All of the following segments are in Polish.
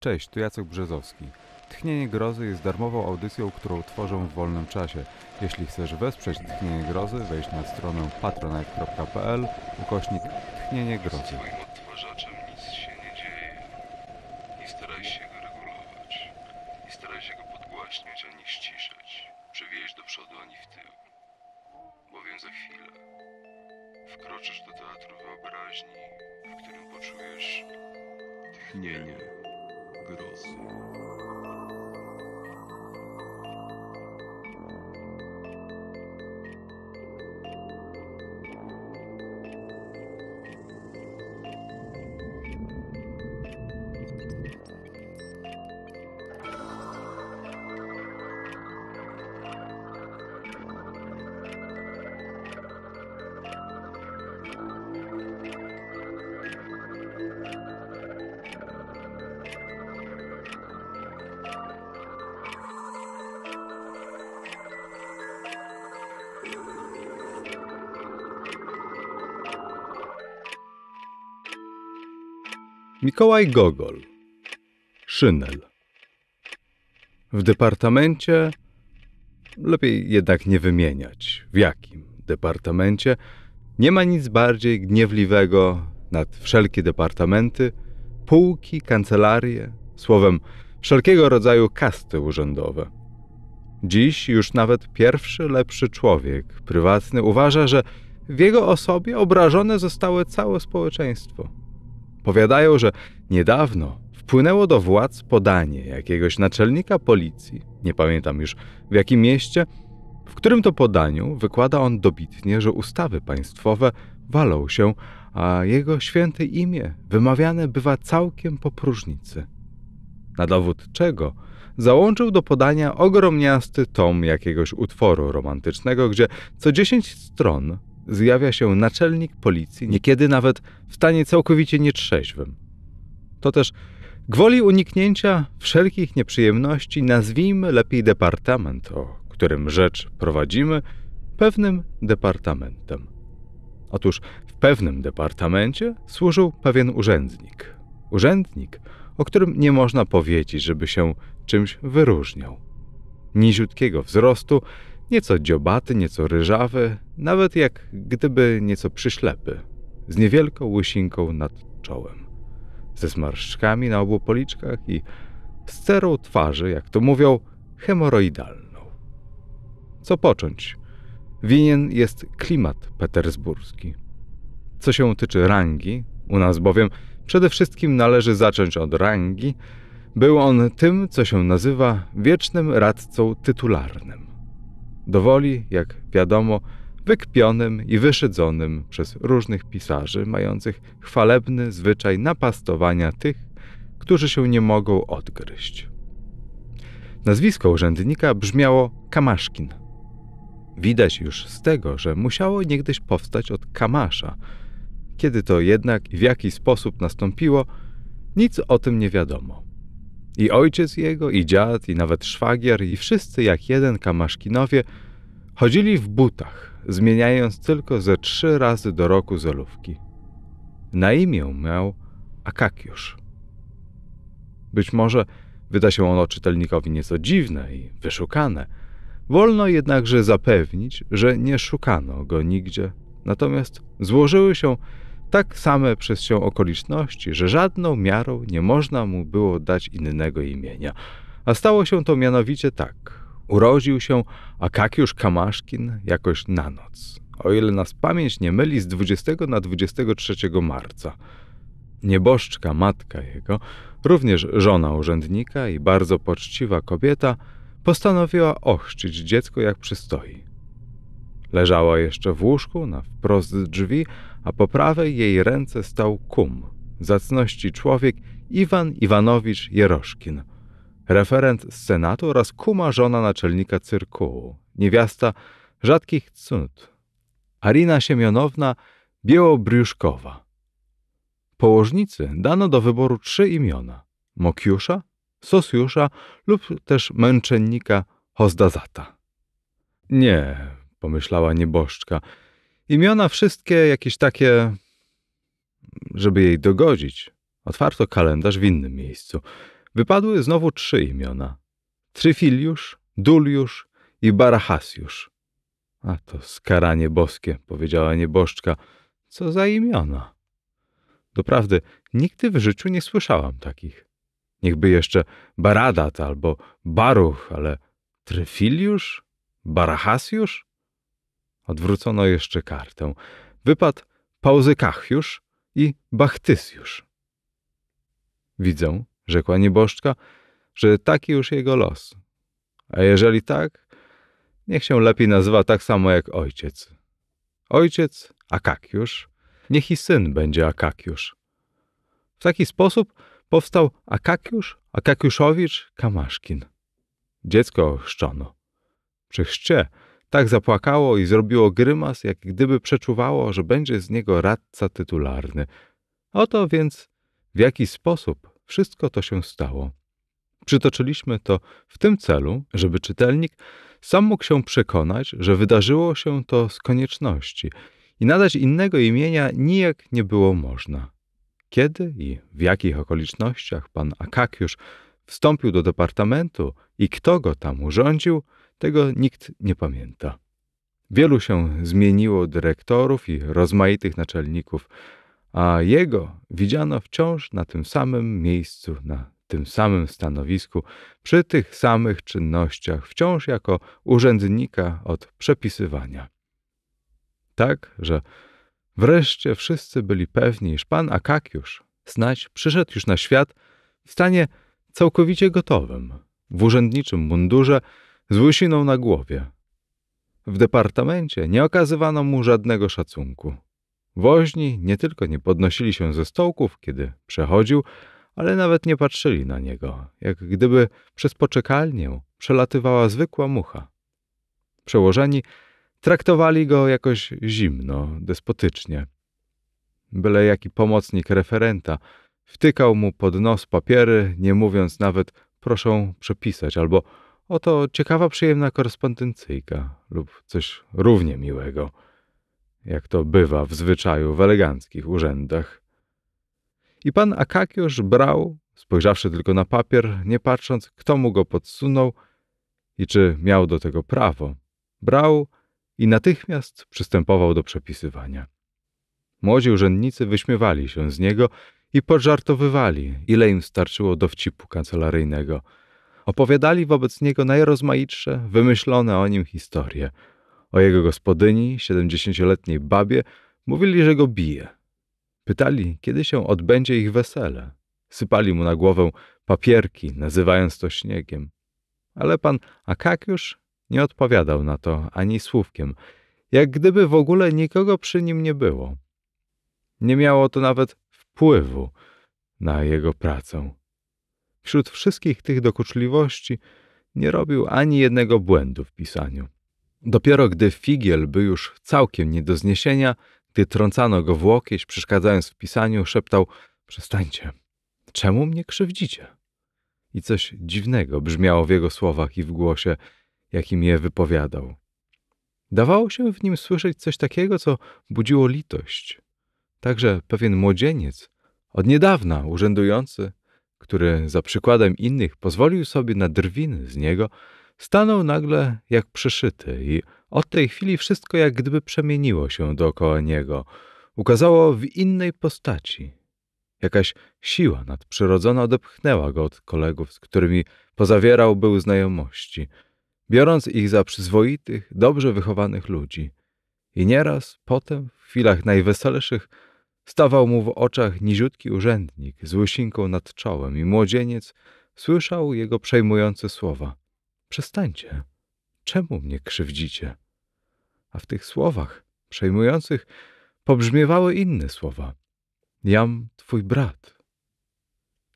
Cześć, tu Jacek Brzezowski. Tchnienie Grozy jest darmową audycją, którą tworzę w wolnym czasie. Jeśli chcesz wesprzeć Tchnienie Grozy, wejdź na stronę patronite.pl ukośnik Tchnienie Grozy. Mikołaj Gogol. Szynel. W departamencie lepiej jednak nie wymieniać, w jakim departamencie nie ma nic bardziej gniewliwego nad wszelkie departamenty, pułki, kancelarie, słowem wszelkiego rodzaju kasty urzędowe. Dziś już nawet pierwszy lepszy człowiek prywatny uważa, że w jego osobie obrażone zostało całe społeczeństwo Powiadają, że niedawno wpłynęło do władz podanie jakiegoś naczelnika policji, nie pamiętam już w jakim mieście, w którym to podaniu wykłada on dobitnie, że ustawy państwowe walą się, a jego święte imię wymawiane bywa całkiem po próżnicy. Na dowód czego załączył do podania ogromniasty tom jakiegoś utworu romantycznego, gdzie co dziesięć stron zjawia się naczelnik policji, niekiedy nawet w stanie całkowicie nietrzeźwym. To też gwoli uniknięcia wszelkich nieprzyjemności nazwijmy lepiej departament, o którym rzecz prowadzimy, pewnym departamentem. Otóż w pewnym departamencie służył pewien urzędnik. Urzędnik, o którym nie można powiedzieć, żeby się czymś wyróżniał. Niziutkiego wzrostu, Nieco dziobaty, nieco ryżawy, nawet jak gdyby nieco przyślepy, z niewielką łysinką nad czołem, ze zmarszczkami na obu policzkach i z cerą twarzy, jak to mówią, hemoroidalną. Co począć? Winien jest klimat petersburski. Co się tyczy rangi, u nas bowiem przede wszystkim należy zacząć od rangi, był on tym, co się nazywa wiecznym radcą tytularnym dowoli, jak wiadomo, wykpionym i wyszydzonym przez różnych pisarzy, mających chwalebny zwyczaj napastowania tych, którzy się nie mogą odgryźć. Nazwisko urzędnika brzmiało Kamaszkin. Widać już z tego, że musiało niegdyś powstać od Kamasza. Kiedy to jednak i w jaki sposób nastąpiło, nic o tym nie wiadomo. I ojciec jego, i dziad, i nawet szwagier, i wszyscy jak jeden kamaszkinowie chodzili w butach, zmieniając tylko ze trzy razy do roku zolówki. Na imię miał Akakiusz. Być może wyda się ono czytelnikowi nieco dziwne i wyszukane. Wolno jednakże zapewnić, że nie szukano go nigdzie, natomiast złożyły się tak same przez się okoliczności, że żadną miarą nie można mu było dać innego imienia. A stało się to mianowicie tak. Urodził się Akakiusz Kamaszkin jakoś na noc, o ile nas pamięć nie myli, z 20 na 23 marca. Nieboszczka, matka jego, również żona urzędnika i bardzo poczciwa kobieta, postanowiła ochrzcić dziecko jak przystoi. Leżała jeszcze w łóżku na wprost drzwi, a po prawej jej ręce stał kum, zacności człowiek Iwan Iwanowicz Jeroszkin, referent z Senatu oraz kuma żona naczelnika cyrkułu, niewiasta rzadkich cnót, Arina Siemionowna Białobriuszkowa. Położnicy dano do wyboru trzy imiona: Mokiusza, Sosjusza lub też męczennika Hozdazata. Nie, pomyślała nieboszczka, Imiona wszystkie jakieś takie, żeby jej dogodzić. Otwarto kalendarz w innym miejscu. Wypadły znowu trzy imiona. Tryfiliusz, Duliusz i Barachasiusz. A to skaranie boskie, powiedziała nieboszczka. Co za imiona? Doprawdy, nigdy w życiu nie słyszałam takich. Niechby jeszcze Baradat albo Baruch, ale Tryfiliusz? Barachasiusz? Odwrócono jeszcze kartę. Wypadł Pauzykachiusz i Bachtyzjusz. Widzę, rzekła nieboszczka, że taki już jego los. A jeżeli tak, niech się lepiej nazywa tak samo jak ojciec. Ojciec Akakiusz, niech i syn będzie Akakiusz. W taki sposób powstał Akakiusz, Akakiuszowicz, Kamaszkin. Dziecko chrzczono. Przy chrzcie tak zapłakało i zrobiło grymas, jak gdyby przeczuwało, że będzie z niego radca tytularny. Oto więc w jaki sposób wszystko to się stało. Przytoczyliśmy to w tym celu, żeby czytelnik sam mógł się przekonać, że wydarzyło się to z konieczności i nadać innego imienia nijak nie było można. Kiedy i w jakich okolicznościach pan Akakiusz Wstąpił do departamentu i kto go tam urządził, tego nikt nie pamięta. Wielu się zmieniło dyrektorów i rozmaitych naczelników, a jego widziano wciąż na tym samym miejscu, na tym samym stanowisku, przy tych samych czynnościach, wciąż jako urzędnika od przepisywania. Tak, że wreszcie wszyscy byli pewni, iż pan Akakiusz snać przyszedł już na świat w stanie całkowicie gotowym, w urzędniczym mundurze, z łysiną na głowie. W departamencie nie okazywano mu żadnego szacunku. Woźni nie tylko nie podnosili się ze stołków, kiedy przechodził, ale nawet nie patrzyli na niego, jak gdyby przez poczekalnię przelatywała zwykła mucha. Przełożeni traktowali go jakoś zimno, despotycznie. Byle jaki pomocnik referenta Wtykał mu pod nos papiery, nie mówiąc nawet proszę przepisać albo oto ciekawa przyjemna korespondencyjka lub coś równie miłego, jak to bywa w zwyczaju w eleganckich urzędach. I pan Akakiusz brał, spojrzawszy tylko na papier, nie patrząc, kto mu go podsunął i czy miał do tego prawo. Brał i natychmiast przystępował do przepisywania. Młodzi urzędnicy wyśmiewali się z niego i pożartowywali, ile im starczyło dowcipu kancelaryjnego. Opowiadali wobec niego najrozmaitsze, wymyślone o nim historie. O jego gospodyni, siedemdziesięcioletniej babie, mówili, że go bije. Pytali, kiedy się odbędzie ich wesele. Sypali mu na głowę papierki, nazywając to śniegiem. Ale pan Akakiusz nie odpowiadał na to ani słówkiem, jak gdyby w ogóle nikogo przy nim nie było. Nie miało to nawet wpływu na jego pracę. Wśród wszystkich tych dokuczliwości nie robił ani jednego błędu w pisaniu. Dopiero gdy Figiel był już całkiem nie do zniesienia, gdy trącano go w łokieć, przeszkadzając w pisaniu, szeptał: Przestańcie, czemu mnie krzywdzicie? I coś dziwnego brzmiało w jego słowach i w głosie, jakim je wypowiadał. Dawało się w nim słyszeć coś takiego, co budziło litość, Także pewien młodzieniec, od niedawna urzędujący, który za przykładem innych pozwolił sobie na drwiny z niego, stanął nagle jak przyszyty i od tej chwili wszystko jak gdyby przemieniło się dookoła niego, ukazało w innej postaci. Jakaś siła nadprzyrodzona odepchnęła go od kolegów, z którymi pozawierał był znajomości, biorąc ich za przyzwoitych, dobrze wychowanych ludzi. I nieraz potem, w chwilach najweselszych, Stawał mu w oczach niziutki urzędnik z łysinką nad czołem i młodzieniec słyszał jego przejmujące słowa. Przestańcie, czemu mnie krzywdzicie? A w tych słowach przejmujących pobrzmiewały inne słowa. Jam twój brat.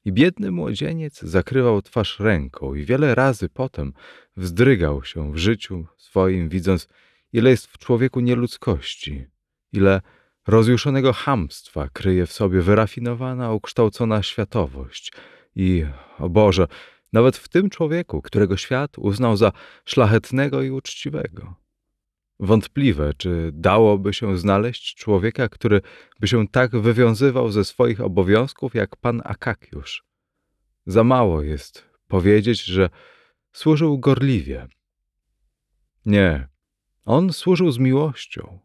I biedny młodzieniec zakrywał twarz ręką i wiele razy potem wzdrygał się w życiu swoim, widząc, ile jest w człowieku nieludzkości, ile Rozjuszonego hamstwa kryje w sobie wyrafinowana, ukształcona światowość. I, o Boże, nawet w tym człowieku, którego świat uznał za szlachetnego i uczciwego. Wątpliwe, czy dałoby się znaleźć człowieka, który by się tak wywiązywał ze swoich obowiązków jak pan Akakiusz. Za mało jest powiedzieć, że służył gorliwie. Nie, on służył z miłością.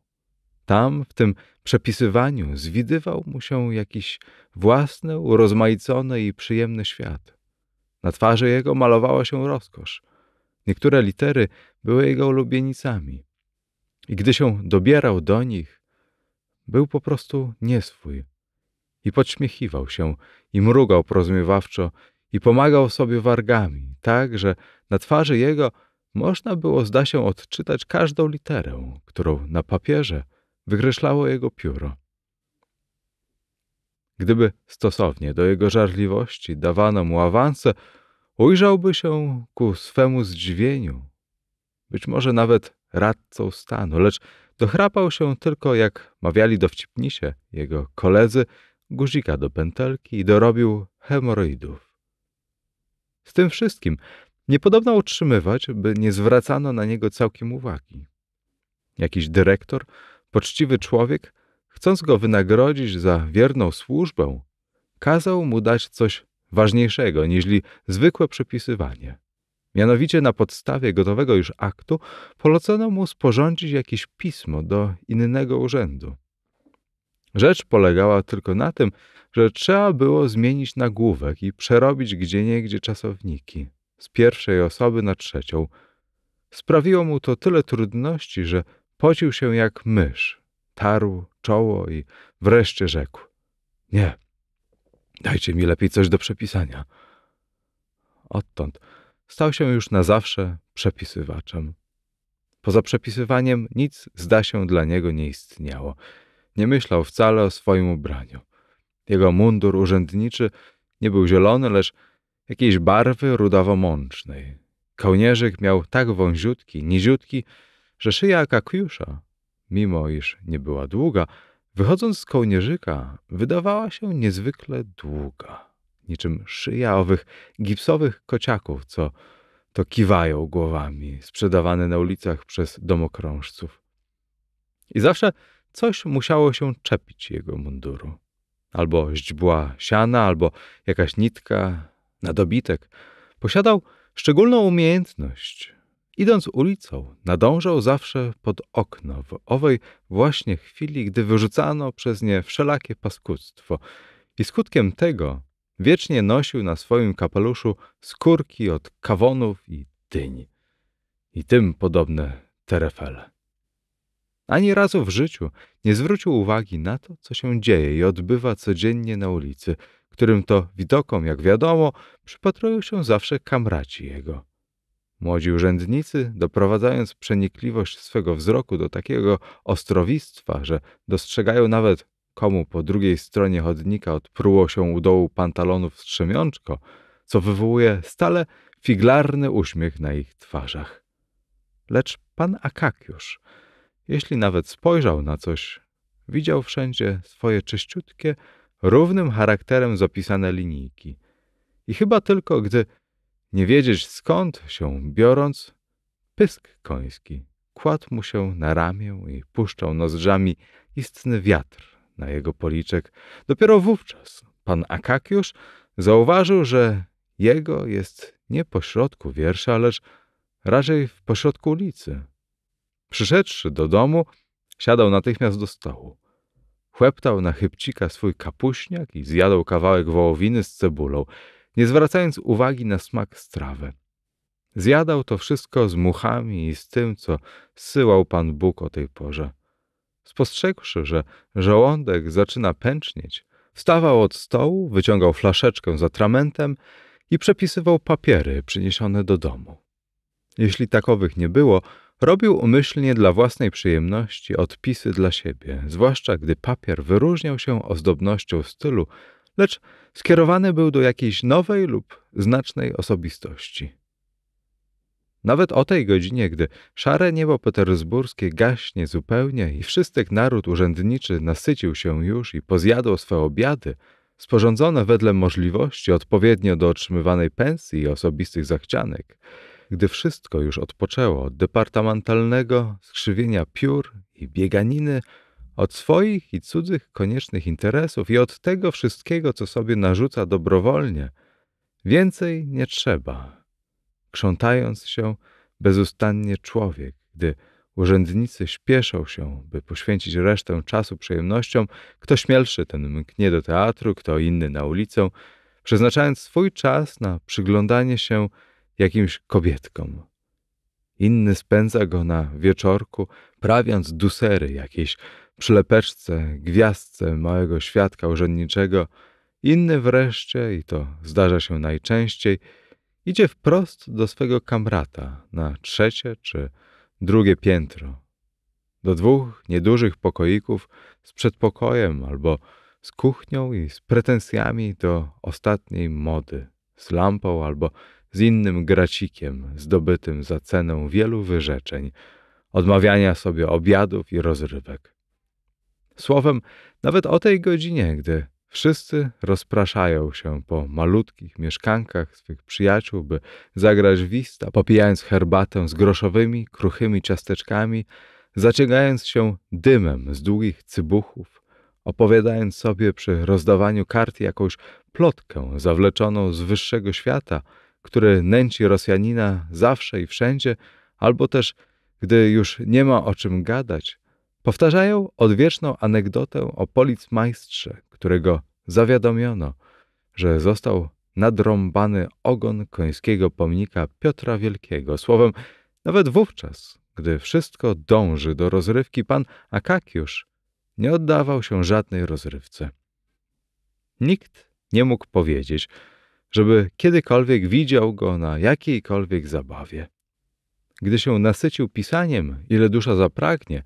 Tam, w tym przepisywaniu, zwidywał mu się jakiś własny, urozmaicony i przyjemny świat. Na twarzy jego malowała się rozkosz. Niektóre litery były jego ulubienicami. I gdy się dobierał do nich, był po prostu nieswój. I podśmiechiwał się, i mrugał porozumiewawczo, i pomagał sobie wargami, tak, że na twarzy jego można było, zda się, odczytać każdą literę, którą na papierze – wykreślało jego pióro. Gdyby stosownie do jego żarliwości dawano mu awanse, ujrzałby się ku swemu zdziwieniu, być może nawet radcą stanu, lecz dochrapał się tylko, jak mawiali dowcipnisie jego koledzy, guzika do pętelki i dorobił hemoroidów. Z tym wszystkim niepodobno utrzymywać, by nie zwracano na niego całkiem uwagi. Jakiś dyrektor Poczciwy człowiek, chcąc go wynagrodzić za wierną służbę, kazał mu dać coś ważniejszego niżli zwykłe przepisywanie. Mianowicie na podstawie gotowego już aktu polecono mu sporządzić jakieś pismo do innego urzędu. Rzecz polegała tylko na tym, że trzeba było zmienić nagłówek i przerobić gdzieniegdzie czasowniki z pierwszej osoby na trzecią. Sprawiło mu to tyle trudności, że Pocił się jak mysz, tarł czoło i wreszcie rzekł. Nie, dajcie mi lepiej coś do przepisania. Odtąd stał się już na zawsze przepisywaczem. Poza przepisywaniem nic zda się dla niego nie istniało. Nie myślał wcale o swoim ubraniu. Jego mundur urzędniczy nie był zielony, lecz jakiejś barwy rudowo mącznej Kołnierzyk miał tak wąziutki, niziutki, że szyja Kakiusza, mimo iż nie była długa, wychodząc z kołnierzyka, wydawała się niezwykle długa, niczym szyja owych gipsowych kociaków, co to kiwają głowami, sprzedawane na ulicach przez domokrążców. I zawsze coś musiało się czepić jego munduru. Albo źdźbła siana, albo jakaś nitka na dobitek. Posiadał szczególną umiejętność Idąc ulicą, nadążał zawsze pod okno w owej właśnie chwili, gdy wyrzucano przez nie wszelakie paskudztwo i skutkiem tego wiecznie nosił na swoim kapeluszu skórki od kawonów i dyń i tym podobne terefele. Ani razu w życiu nie zwrócił uwagi na to, co się dzieje i odbywa codziennie na ulicy, którym to widokom, jak wiadomo, przypatrują się zawsze kamraci jego – Młodzi urzędnicy, doprowadzając przenikliwość swego wzroku do takiego ostrowistwa, że dostrzegają nawet, komu po drugiej stronie chodnika odpruło się u dołu pantalonów strzemiączko, co wywołuje stale figlarny uśmiech na ich twarzach. Lecz pan Akakiusz, jeśli nawet spojrzał na coś, widział wszędzie swoje czyściutkie, równym charakterem zapisane linijki. I chyba tylko gdy nie wiedzieć skąd się biorąc, pysk koński kładł mu się na ramię i puszczał nozdrzami istny wiatr na jego policzek. Dopiero wówczas pan Akakiusz zauważył, że jego jest nie pośrodku wiersza, lecz raczej w pośrodku ulicy. Przyszedłszy do domu, siadał natychmiast do stołu. Chłeptał na chybcika swój kapuśniak i zjadał kawałek wołowiny z cebulą nie zwracając uwagi na smak strawy. Zjadał to wszystko z muchami i z tym, co syłał Pan Bóg o tej porze. Spostrzegłszy, że żołądek zaczyna pęcznieć, wstawał od stołu, wyciągał flaszeczkę z atramentem i przepisywał papiery przyniesione do domu. Jeśli takowych nie było, robił umyślnie dla własnej przyjemności odpisy dla siebie, zwłaszcza gdy papier wyróżniał się ozdobnością stylu lecz skierowany był do jakiejś nowej lub znacznej osobistości. Nawet o tej godzinie, gdy szare niebo petersburskie gaśnie zupełnie i wszystek naród urzędniczy nasycił się już i pozjadł swe obiady, sporządzone wedle możliwości odpowiednio do otrzymywanej pensji i osobistych zachcianek, gdy wszystko już odpoczęło od departamentalnego skrzywienia piór i bieganiny od swoich i cudzych koniecznych interesów i od tego wszystkiego, co sobie narzuca dobrowolnie. Więcej nie trzeba. Krzątając się bezustannie człowiek, gdy urzędnicy śpieszą się, by poświęcić resztę czasu przyjemnościom, kto śmielszy ten mknie do teatru, kto inny na ulicę, przeznaczając swój czas na przyglądanie się jakimś kobietkom. Inny spędza go na wieczorku, prawiąc dusery jakiejś przylepeczce, gwiazdce małego świadka urzędniczego. Inny wreszcie, i to zdarza się najczęściej, idzie wprost do swego kamrata na trzecie czy drugie piętro. Do dwóch niedużych pokoików z przedpokojem albo z kuchnią i z pretensjami do ostatniej mody, z lampą albo z innym gracikiem, zdobytym za cenę wielu wyrzeczeń, odmawiania sobie obiadów i rozrywek. Słowem, nawet o tej godzinie, gdy wszyscy rozpraszają się po malutkich mieszkankach swych przyjaciół, by zagrać wista, popijając herbatę z groszowymi, kruchymi ciasteczkami, zaciągając się dymem z długich cybuchów, opowiadając sobie przy rozdawaniu kart jakąś plotkę zawleczoną z wyższego świata – który nęci Rosjanina zawsze i wszędzie, albo też, gdy już nie ma o czym gadać, powtarzają odwieczną anegdotę o policmajstrze, którego zawiadomiono, że został nadrąbany ogon końskiego pomnika Piotra Wielkiego. Słowem, nawet wówczas, gdy wszystko dąży do rozrywki, pan Akakiusz nie oddawał się żadnej rozrywce. Nikt nie mógł powiedzieć, żeby kiedykolwiek widział go na jakiejkolwiek zabawie. Gdy się nasycił pisaniem, ile dusza zapragnie,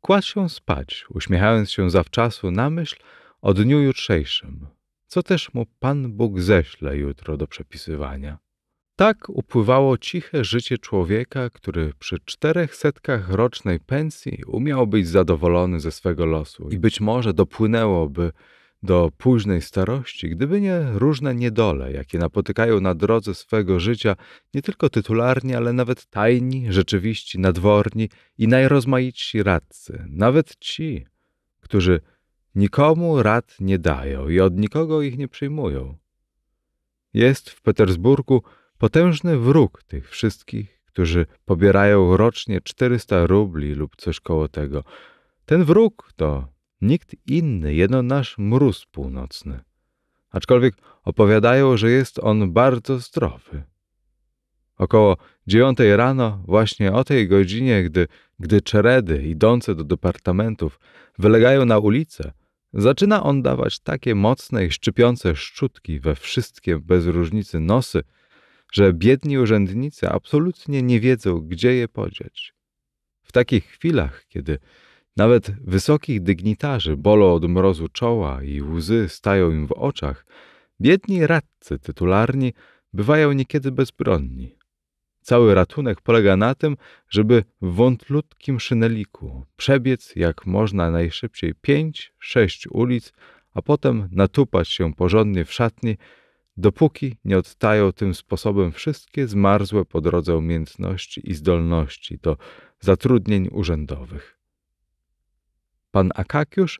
kładł się spać, uśmiechając się zawczasu na myśl o dniu jutrzejszym, co też mu Pan Bóg ześle jutro do przepisywania. Tak upływało ciche życie człowieka, który przy czterech setkach rocznej pensji umiał być zadowolony ze swego losu i być może dopłynęłoby do późnej starości, gdyby nie różne niedole, jakie napotykają na drodze swego życia nie tylko tytularni, ale nawet tajni, rzeczywiści, nadworni i najrozmaitsi radcy, nawet ci, którzy nikomu rad nie dają i od nikogo ich nie przyjmują. Jest w Petersburgu potężny wróg tych wszystkich, którzy pobierają rocznie 400 rubli lub coś koło tego. Ten wróg to Nikt inny, jedno nasz mróz północny. Aczkolwiek opowiadają, że jest on bardzo zdrowy. Około dziewiątej rano, właśnie o tej godzinie, gdy, gdy czeredy idące do departamentów wylegają na ulicę, zaczyna on dawać takie mocne i szczypiące szczutki we wszystkie bez różnicy nosy, że biedni urzędnicy absolutnie nie wiedzą, gdzie je podziać. W takich chwilach, kiedy nawet wysokich dygnitarzy bolą od mrozu czoła i łzy stają im w oczach. Biedni radcy tytularni bywają niekiedy bezbronni. Cały ratunek polega na tym, żeby w wątlutkim szyneliku przebiec jak można najszybciej pięć, sześć ulic, a potem natupać się porządnie w szatni, dopóki nie odtają tym sposobem wszystkie zmarzłe po drodze umiejętności i zdolności do zatrudnień urzędowych. Pan Akakiusz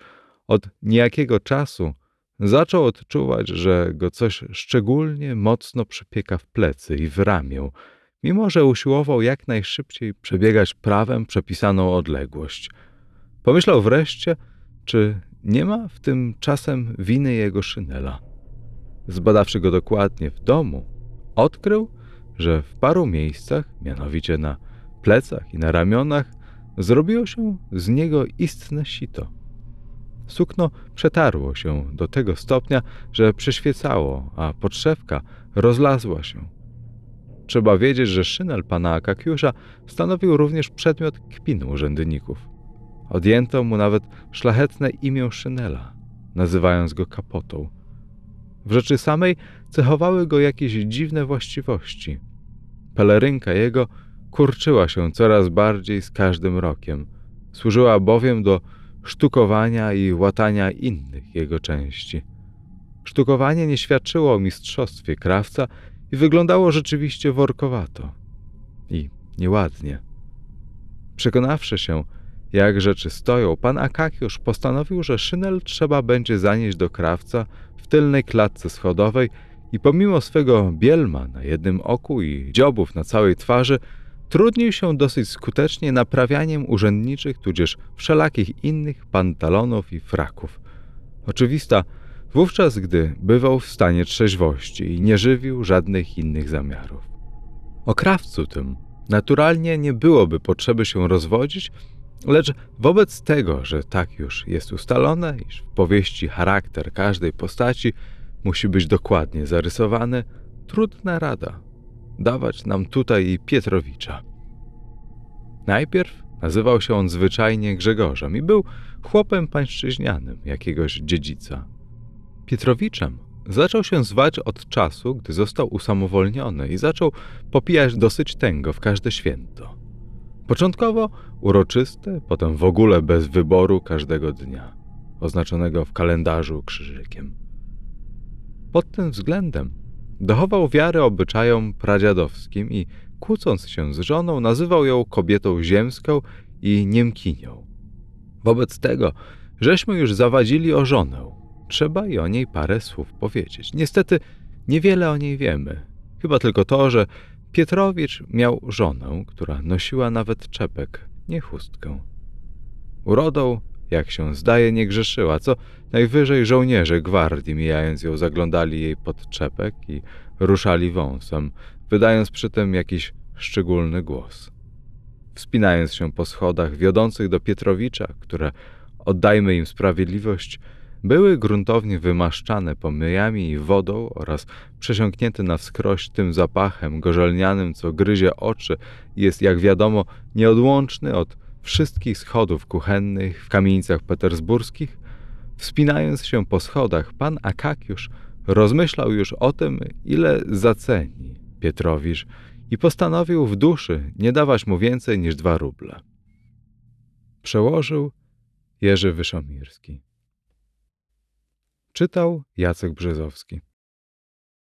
od niejakiego czasu zaczął odczuwać, że go coś szczególnie mocno przypieka w plecy i w ramię, mimo że usiłował jak najszybciej przebiegać prawem przepisaną odległość. Pomyślał wreszcie, czy nie ma w tym czasem winy jego szynela. Zbadawszy go dokładnie w domu, odkrył, że w paru miejscach, mianowicie na plecach i na ramionach, Zrobiło się z niego istne sito. Sukno przetarło się do tego stopnia, że przyświecało, a podszewka rozlazła się. Trzeba wiedzieć, że szynel pana Akakiusza stanowił również przedmiot kpin urzędników. Odjęto mu nawet szlachetne imię szynela, nazywając go kapotą. W rzeczy samej cechowały go jakieś dziwne właściwości. Pelerynka jego kurczyła się coraz bardziej z każdym rokiem. Służyła bowiem do sztukowania i łatania innych jego części. Sztukowanie nie świadczyło o mistrzostwie krawca i wyglądało rzeczywiście workowato i nieładnie. Przekonawszy się, jak rzeczy stoją, pan Akakiusz postanowił, że szynel trzeba będzie zanieść do krawca w tylnej klatce schodowej i pomimo swego bielma na jednym oku i dziobów na całej twarzy Trudnił się dosyć skutecznie naprawianiem urzędniczych tudzież wszelakich innych pantalonów i fraków. Oczywista, wówczas gdy bywał w stanie trzeźwości i nie żywił żadnych innych zamiarów. O krawcu tym naturalnie nie byłoby potrzeby się rozwodzić, lecz wobec tego, że tak już jest ustalone, iż w powieści charakter każdej postaci musi być dokładnie zarysowany, trudna rada – dawać nam tutaj Pietrowicza. Najpierw nazywał się on zwyczajnie Grzegorzem i był chłopem pańszczyźnianym jakiegoś dziedzica. Pietrowiczem zaczął się zwać od czasu, gdy został usamowolniony i zaczął popijać dosyć tęgo w każde święto. Początkowo uroczyste, potem w ogóle bez wyboru każdego dnia, oznaczonego w kalendarzu krzyżykiem. Pod tym względem Dochował wiary obyczajom pradziadowskim i kłócąc się z żoną, nazywał ją kobietą ziemską i Niemkinią. Wobec tego, żeśmy już zawadzili o żonę. Trzeba i o niej parę słów powiedzieć. Niestety, niewiele o niej wiemy. Chyba tylko to, że Pietrowicz miał żonę, która nosiła nawet czepek, nie chustkę. Urodą jak się zdaje, nie grzeszyła, co najwyżej żołnierze gwardii mijając ją zaglądali jej pod czepek i ruszali wąsem, wydając przy tym jakiś szczególny głos. Wspinając się po schodach wiodących do Pietrowicza, które, oddajmy im sprawiedliwość, były gruntownie wymaszczane pomyjami i wodą oraz przesiąknięte na wskroś tym zapachem gorzelnianym, co gryzie oczy i jest, jak wiadomo, nieodłączny od wszystkich schodów kuchennych w kamienicach petersburskich, wspinając się po schodach, pan Akakiusz rozmyślał już o tym, ile zaceni Pietrowicz i postanowił w duszy nie dawać mu więcej niż dwa ruble. Przełożył Jerzy Wyszomirski. Czytał Jacek Brzezowski.